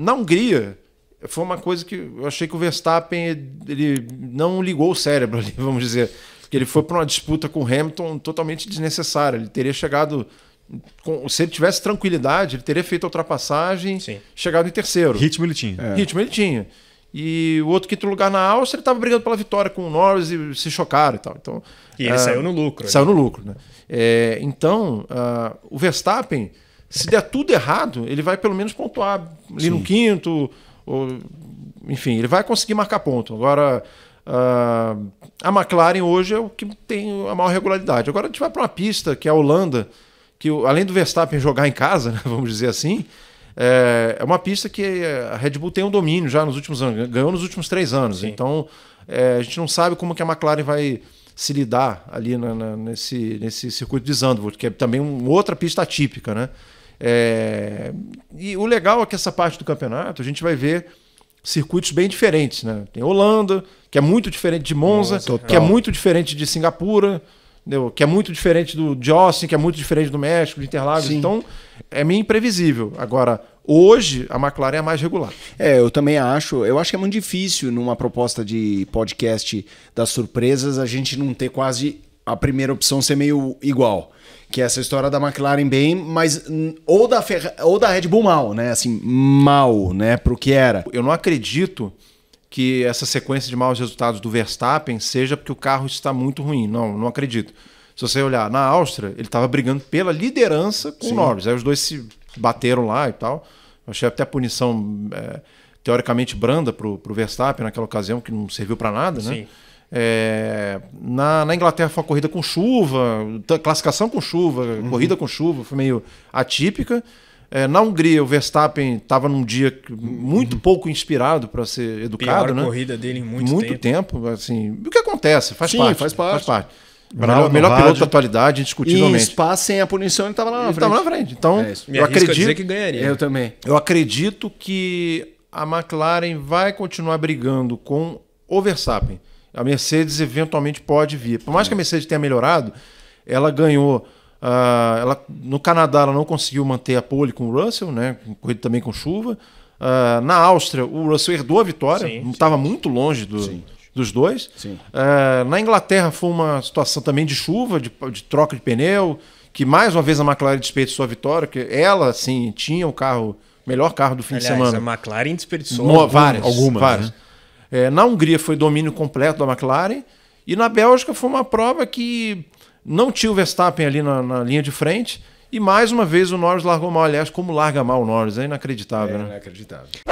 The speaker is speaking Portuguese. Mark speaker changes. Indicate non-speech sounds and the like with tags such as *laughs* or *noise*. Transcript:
Speaker 1: Na Hungria, foi uma coisa que eu achei que o Verstappen ele não ligou o cérebro ali, *laughs* vamos dizer. Que ele foi para uma disputa com o Hamilton totalmente desnecessária. Ele teria chegado. Com, se ele tivesse tranquilidade, ele teria feito a ultrapassagem, Sim. chegado em terceiro. Ritmo ele tinha. É. Ritmo ele tinha. E o outro quinto lugar na Áustria, ele estava brigando pela vitória com o Norris e se chocaram e tal. Então, e ele é, saiu no lucro. Saiu ali. no lucro, né? É, então, uh, o Verstappen se der tudo errado, ele vai pelo menos pontuar ali Sim. no quinto, ou, enfim, ele vai conseguir marcar ponto. Agora, uh, a McLaren hoje é o que tem a maior regularidade. Agora a gente vai para uma pista que é a Holanda, que além do Verstappen jogar em casa, *laughs* né, vamos dizer assim, é, é, uma pista que a Red Bull tem um domínio já nos últimos anos, ganhou nos últimos três anos. Sim. Então é, a gente não sabe como que a McLaren vai se lidar ali na, na, nesse, nesse circuito de Zandvoort, que é também uma outra pista atípica, né? É... E o legal é que essa parte do campeonato a gente vai ver circuitos bem diferentes. Né? Tem Holanda, que é muito diferente de Monza, Nossa, que é muito diferente de Singapura, entendeu? que é muito diferente do de Austin, que é muito diferente do México, de Interlagos. Sim. Então, é meio imprevisível. Agora, hoje, a McLaren é a mais regular. É, eu também acho. Eu acho que é muito difícil numa proposta de podcast das surpresas a gente não ter quase a primeira opção ser meio igual. Que é essa história da McLaren bem, mas. Ou da, Ferra, ou da Red Bull mal, né? Assim, mal, né? Pro que era. Eu não acredito que essa sequência de maus resultados do Verstappen seja porque o carro está muito ruim. Não, não acredito. Se você olhar na Áustria, ele estava brigando pela liderança com Sim. o Norris. Aí os dois se bateram lá e tal. Eu achei até a punição é, teoricamente branda pro pro Verstappen naquela ocasião, que não serviu para nada, né? Sim. É, na, na, Inglaterra foi uma corrida com chuva, classificação com chuva, uhum. corrida com chuva, foi meio atípica. É, na Hungria, o Verstappen estava num dia uhum. muito uhum. pouco inspirado para ser educado. Pior né? corrida dele em muito, muito tempo. tempo. assim, o que acontece? Faz Sim, parte. Faz parte. Faz parte. Bravo, melhor, melhor piloto da atualidade, indiscutivelmente. E Spa, sem a punição, ele estava lá na frente. na frente. Então, é eu acredito. que ganharia. Eu também. Eu acredito que a McLaren vai continuar brigando com o Verstappen. A Mercedes eventualmente pode vir. Por mais que a Mercedes tenha melhorado, ela ganhou. Uh, ela, no Canadá ela não conseguiu manter a pole com o Russell, né? Corrida também com chuva. Uh, na Áustria, o Russell herdou a vitória, estava muito longe do, dos dois. Uh, na Inglaterra foi uma situação também de chuva, de, de, troca de pneu, que mais uma vez a McLaren desperdiçou a vitória, que ela sim tinha o carro melhor carro do fim Aliás, de semana. A McLaren desperdiçou no, algumas, várias, algumas. Várias. Né? É, na Hungria foi domínio completo da McLaren. E na Bélgica foi uma prova que não tinha o Verstappen ali na, na linha de frente. E mais uma vez o Norris largou mal. Aliás, como larga mal o Norris, é inacreditável. É né? inacreditável.